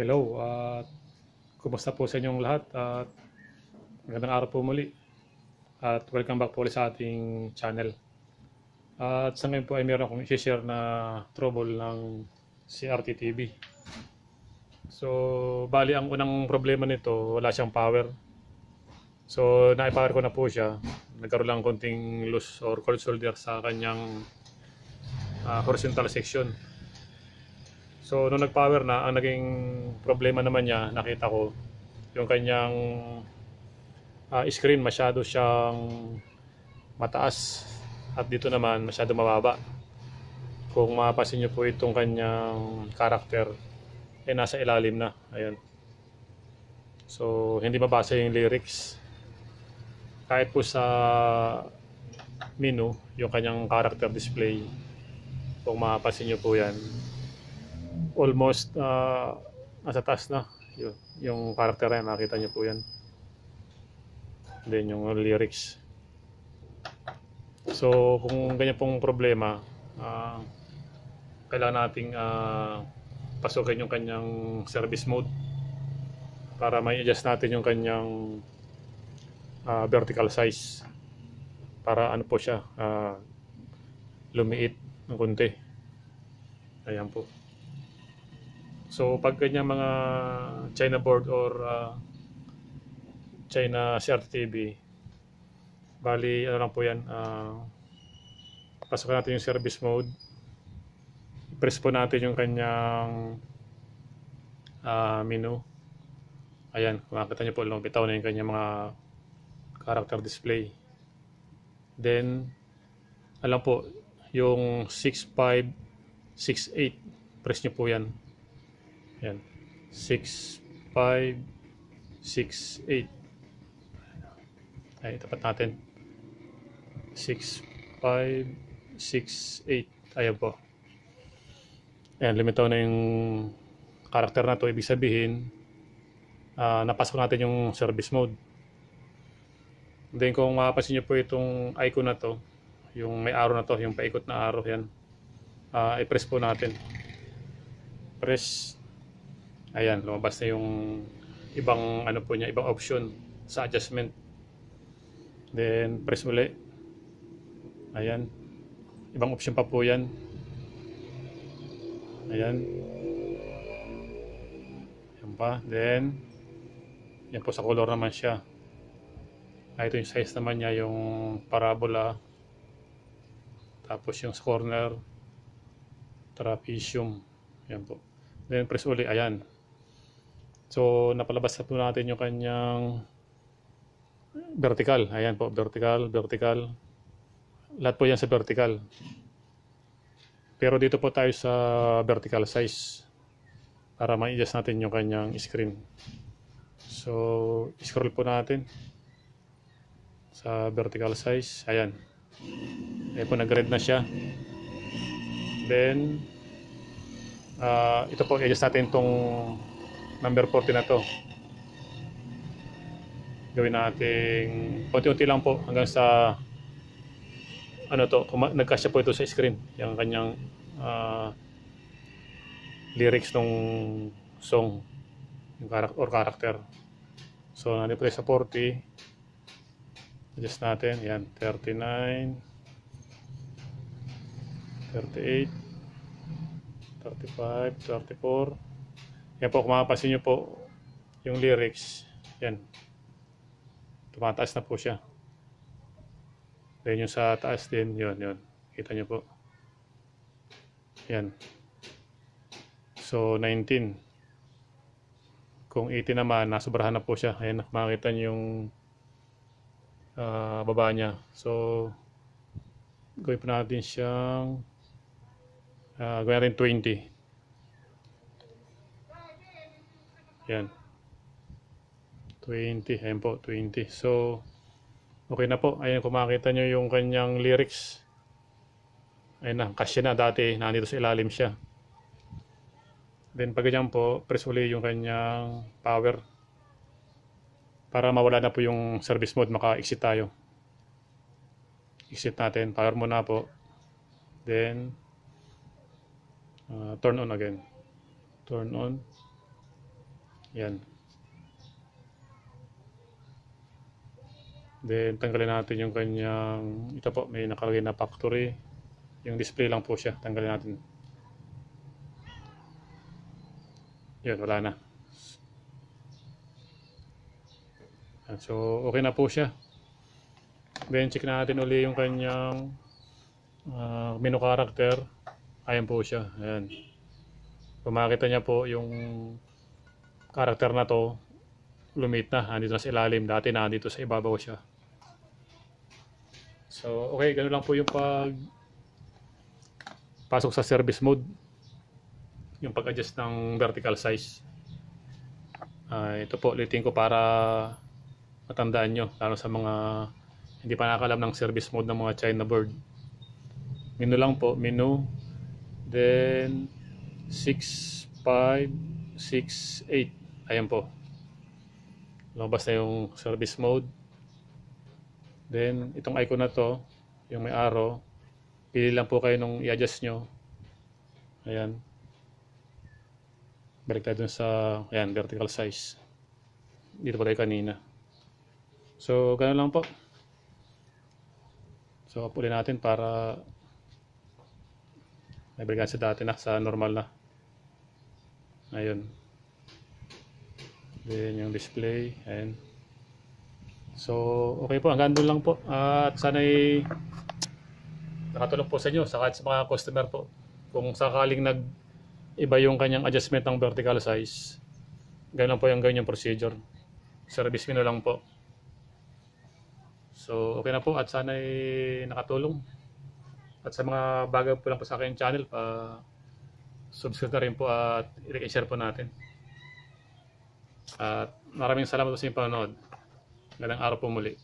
Hello at uh, kumusta po sa inyong lahat at magandang araw po muli at welcome back po ulit sa ating channel. At sa ngayon po ay meron akong i-share na trouble ng CRT TV. So bali ang unang problema nito wala siyang power. So na-power ko na po siya. Nagkaroon lang konting loose or cold solder sa kanyang uh, horizontal section So, nung nag-power na, ang naging problema naman niya, nakita ko, yung kanyang uh, screen masyado siyang mataas at dito naman masyado mababa. Kung mapapansin niyo po itong kanyang karakter, eh nasa ilalim na. Ayun. So, hindi mabasa yung lyrics. Kahit po sa menu, yung kanyang character display, kung mapapansin niyo po yan, almost uh, nasa taas na yung, yung character yan nakita nyo po yan then yung lyrics so kung ganyan pong problema uh, kailangan nating uh, pasukin yung kanyang service mode para may adjust natin yung kanyang uh, vertical size para ano po siya uh, lumiit ng konti ayan po So pag kanya mga China board or uh, China CRTV, bali ano lang po yan, uh, ah, pasok natin yung service mode, press po natin yung kanyang uh, menu. Ayan, makakita nyo po, lumapitaw na yung kanyang mga character display. Then, alam po, yung 6568, press nyo po yan. Yan. 6, 5, 6, Ay, tapat natin. 6, 5, 6, 8. Ayan po. Ayan, limitaw na yung character na to. Ibig sabihin, uh, napasok natin yung service mode. Then kung mapapansin nyo po itong icon na to, yung may arrow na to, yung paikot na arrow yan, uh, i-press po natin. Press Ayan, lumabas na yung ibang ano po niya, ibang option sa adjustment. Then press uli. Ayan. Ibang option pa po 'yan. Ayan. Yan pa. Then yan po sa color naman siya. Ah, ito yung size naman niya, yung parabola. Tapos yung corner trapezium. Yan po. Then press uli. Ayan. So, napalabas na po natin yung kanyang vertical. Ayan po, vertical, vertical. Lahat po yan sa vertical. Pero dito po tayo sa vertical size para ma-adjust natin yung kanyang screen. So, scroll po natin sa vertical size. Ayan. Ayan po, nag-red na siya. Then, uh, ito po, i-adjust natin itong number 40 na to gawin nating unti-unti lang po hanggang sa ano to, nagkasya po ito sa screen yung kanyang uh, lyrics ng song yung character, or character so nandito tayo sa 40 adjust natin yan 39 38 35 34 yan po, kung mapapansin nyo po, yung lyrics, yan. Tumataas na po siya. Then yung sa taas din, yun, yun. Kita nyo po. Yan. So, 19. Kung 18 naman, nasubrahan na po siya. Ayan, makikita nyo yung uh, baba niya. So, gawin po natin siyang uh, gawin natin 20. Yan. 20. Ayan po, 20. So, okay na po. Ayan, kumakita nyo yung kanyang lyrics. Ayan na, kasya na. Dati, nandito sa ilalim siya. Then, pag ganyan po, press uli yung kanyang power. Para mawala na po yung service mode, maka-exit tayo. Exit natin. Power muna po. Then, uh, turn on again. Turn on. Yan. Then, tanggalin natin yung kanyang, ito po, may nakalagay na factory. Yung display lang po siya. Tanggalin natin. Yan, wala na. so, okay na po siya. Then, check natin uli yung kanyang uh, menu character. Ayan po siya. Ayan. Pumakita niya po yung karakter na to lumit na, andito na sa ilalim dati na andito sa ibabaw siya so okay, ganun lang po yung pag pasok sa service mode yung pag-adjust ng vertical size uh, ito po ulitin ko para matandaan nyo lalo sa mga hindi pa nakakalam ng service mode ng mga China board menu lang po menu then 6 5 6 8 ayan po lumabas na yung service mode then itong icon na to yung may arrow pili lang po kayo nung i-adjust nyo ayan balik tayo dun sa ayan, vertical size dito po tayo kanina so ganoon lang po so up ulit natin para may brigan sa dati na sa normal na ayun Then yung display. and So, okay po. Hanggang doon lang po. Uh, at sana'y nakatulong po sa inyo. sa Saka sa mga customer po. Kung sakaling nag iba yung kanyang adjustment ng vertical size. Ganun po yung ganyan procedure. Service menu lang po. So, okay na po at sana'y nakatulong. At sa mga bagay po lang po sa akin channel, pa subscribe na rin po at i-share po natin. At maraming salamat po sa inyong panonood. Magandang araw po muli.